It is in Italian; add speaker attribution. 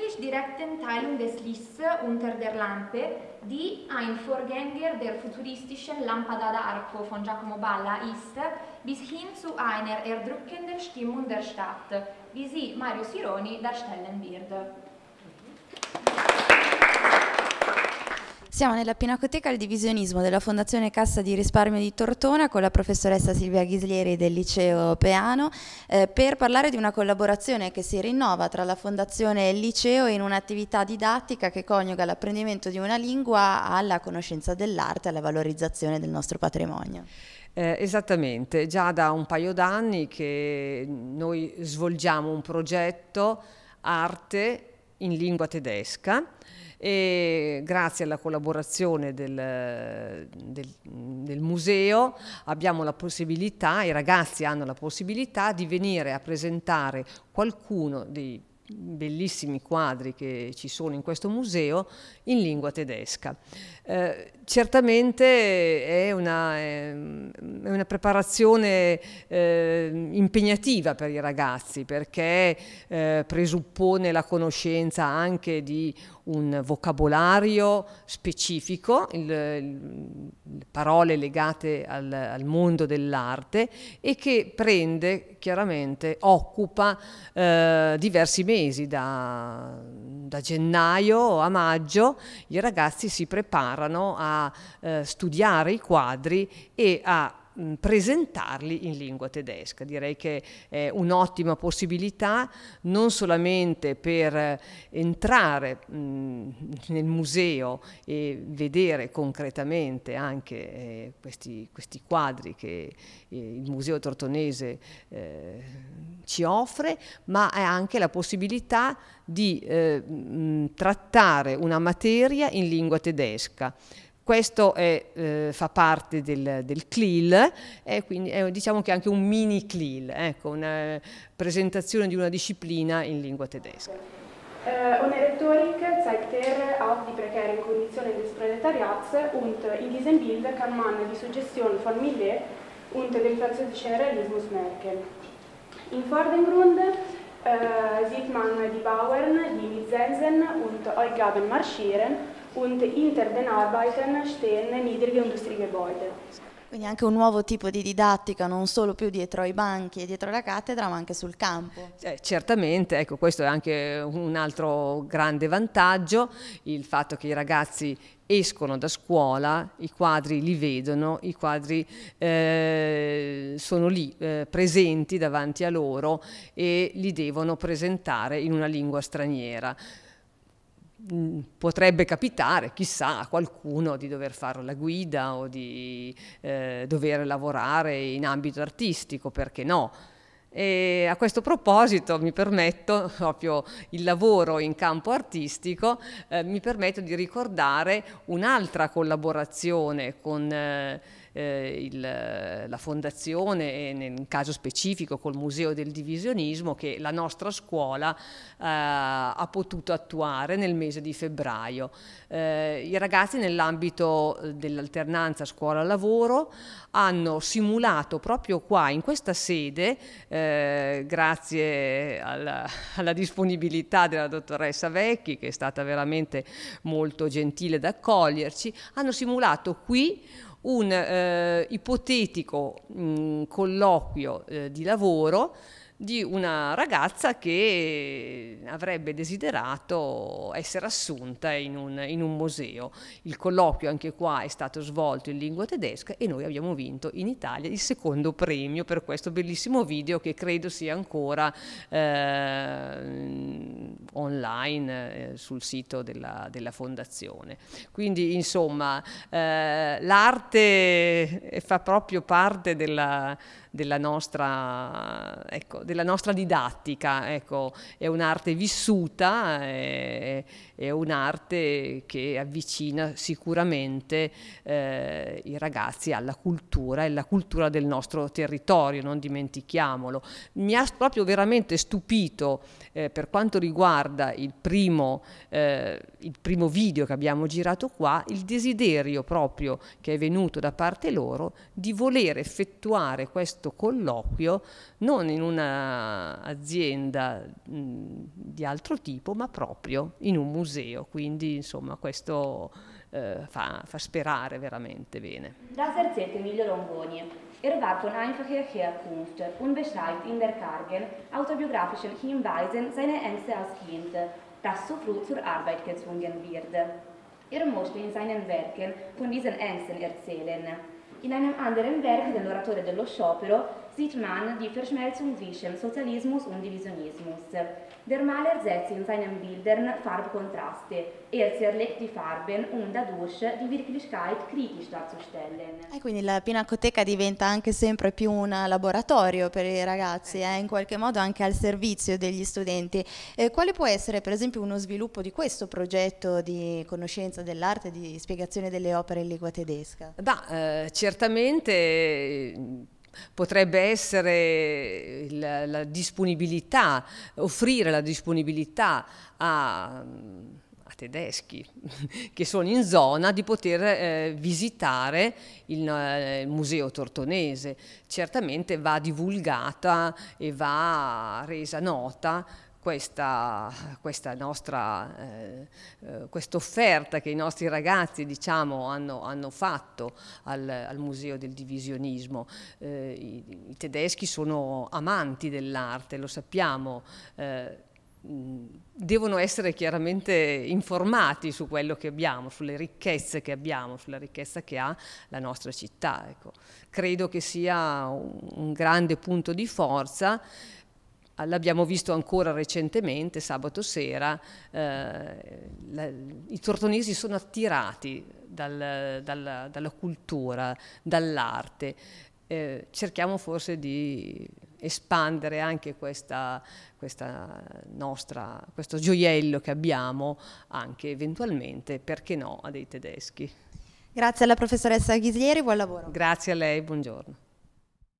Speaker 1: möglich direkten Teilung des Lichts uh, unter der Lampe, die ein Vorgänger der futuristischen Lampada d'Arco von Giacomo Balla ist, uh, bis hin zu einer erdrückenden Stimmung der Stadt, wie sie Mario Sironi darstellen wird. Siamo nella Pinacoteca al Divisionismo della Fondazione Cassa di Risparmio di Tortona con la professoressa Silvia Ghislieri del Liceo Peano eh, per parlare di una collaborazione che si rinnova tra la Fondazione e il Liceo in un'attività didattica che coniuga l'apprendimento di una lingua alla conoscenza dell'arte e alla valorizzazione del nostro patrimonio.
Speaker 2: Eh, esattamente, già da un paio d'anni che noi svolgiamo un progetto arte in lingua tedesca e grazie alla collaborazione del, del, del, museo abbiamo la possibilità, i ragazzi hanno la possibilità di venire a presentare qualcuno dei bellissimi quadri che ci sono in questo museo in lingua tedesca. Eh, certamente è una, ehm, è una preparazione eh, impegnativa per i ragazzi perché eh, presuppone la conoscenza anche di un vocabolario specifico, il, il, parole legate al, al mondo dell'arte e che prende chiaramente, occupa eh, diversi mesi, da, da, gennaio a maggio i ragazzi si preparano a eh, studiare i quadri e a Mm, presentarli in lingua tedesca. Direi che è un'ottima possibilità non solamente per eh, entrare mm, nel museo e vedere concretamente anche eh, questi, questi, quadri che eh, il Museo Tortonese ci offre, ma è anche la possibilità di mm, trattare una materia in lingua tedesca. Questo è, eh, fa parte del, del CLIL, e quindi è diciamo che è anche un mini CLIL, ecco, una presentazione di una disciplina in lingua tedesca.
Speaker 1: Uh, eh, ohne Rhetorik zeigt er auf die prekären Konditionen des Proletariats und in diesem Bild kann man die Suggestion von Millet und den französischen Realismus merken. Im Vordergrund uh, eh, sieht man die Bauern, die Mitsensen und Eugaben marschieren und hinter den Arbeiten stehen niedrige Industriegebäude. Quindi anche un nuovo tipo di didattica, non solo più dietro ai banchi e dietro la cattedra, ma anche sul campo.
Speaker 2: Eh, certamente, ecco, questo è anche un altro grande vantaggio, il fatto che i ragazzi escono da scuola, i quadri li vedono, i quadri eh, sono lì eh, presenti davanti a loro e li devono presentare in una lingua straniera. Mm, potrebbe capitare, chissà, a qualcuno di dover fare la guida o di eh, dover lavorare in ambito artistico, perché no? E a questo proposito mi permetto, proprio il lavoro in campo artistico, eh, mi permetto di ricordare un'altra collaborazione con... Eh, eh, il, la fondazione e nel caso specifico col Museo del Divisionismo che la nostra scuola eh, ha potuto attuare nel mese di febbraio. Eh, I ragazzi nell'ambito eh, dell'alternanza scuola-lavoro hanno simulato proprio qua in questa sede, grazie alla, alla disponibilità della dottoressa Vecchi che è stata veramente molto gentile ad accoglierci, hanno simulato qui un eh, ipotetico mh, colloquio eh, di lavoro di una ragazza che avrebbe desiderato essere assunta in un, in un, museo. Il colloquio anche qua è stato svolto in lingua tedesca e noi abbiamo vinto in Italia il secondo premio per questo bellissimo video che credo sia ancora eh, online eh, sul sito della, della, fondazione. Quindi insomma eh, l'arte fa proprio parte della, della nostra... Ecco, della nostra didattica, ecco, è un'arte vissuta, eh, è, è un'arte che avvicina sicuramente eh, i ragazzi alla cultura e la cultura del nostro territorio, non dimentichiamolo. Mi ha proprio veramente stupito eh, per quanto riguarda il primo, eh, il primo video che abbiamo girato qua, il desiderio proprio che è venuto da parte loro di voler effettuare questo colloquio non in una un'azienda di altro tipo, ma proprio in un museo. Quindi, insomma, questo eh, fa, fa, sperare veramente bene. Das erzählt Emilio
Speaker 1: Longoni. Er war von einfacher Herkunft und beschreibt in der kargen autobiografischen Hinweisen seine Ängste als Kind, das zu früh zur Arbeit gezwungen wird. Er möchte in seinen Werken von diesen Ängsten erzählen. In einem anderen Werk dell'oratore dello sciopero Sieht man die Verschmelzung zwischen Sozialismus und Divisionismus. Der Maler setzt in seinen Bildern Farbkontraste. Er zerlegt die Farben, um dadurch die Wirklichkeit kritisch darzustellen. E quindi la Pinacoteca diventa anche sempre più un laboratorio per i ragazzi, eh, in qualche modo anche al servizio degli studenti. Eh, quale può essere per esempio uno sviluppo di questo progetto di conoscenza dell'arte, di spiegazione delle opere in lingua tedesca?
Speaker 2: Bah, eh, certamente potrebbe essere la, la, disponibilità, offrire la disponibilità a, a, tedeschi che sono in zona di poter eh, visitare il, eh, il, museo tortonese. Certamente va divulgata e va resa nota questa, questa, nostra eh, eh quest offerta che i nostri ragazzi diciamo, hanno, hanno, fatto al, al, Museo del Divisionismo. Eh, i, i, tedeschi sono amanti dell'arte, lo sappiamo. Eh, devono essere chiaramente informati su quello che abbiamo, sulle ricchezze che abbiamo, sulla ricchezza che ha la nostra città. Ecco. Credo che sia un, un grande punto di forza l'abbiamo visto ancora recentemente, sabato sera, eh, la, i tortonesi sono attirati dal, dalla, dalla, cultura, dall'arte. Eh, cerchiamo forse di espandere anche questa, questa nostra, questo gioiello che abbiamo anche eventualmente, perché no, a dei tedeschi.
Speaker 1: Grazie alla professoressa Ghislieri, buon lavoro.
Speaker 2: Grazie a lei, buongiorno.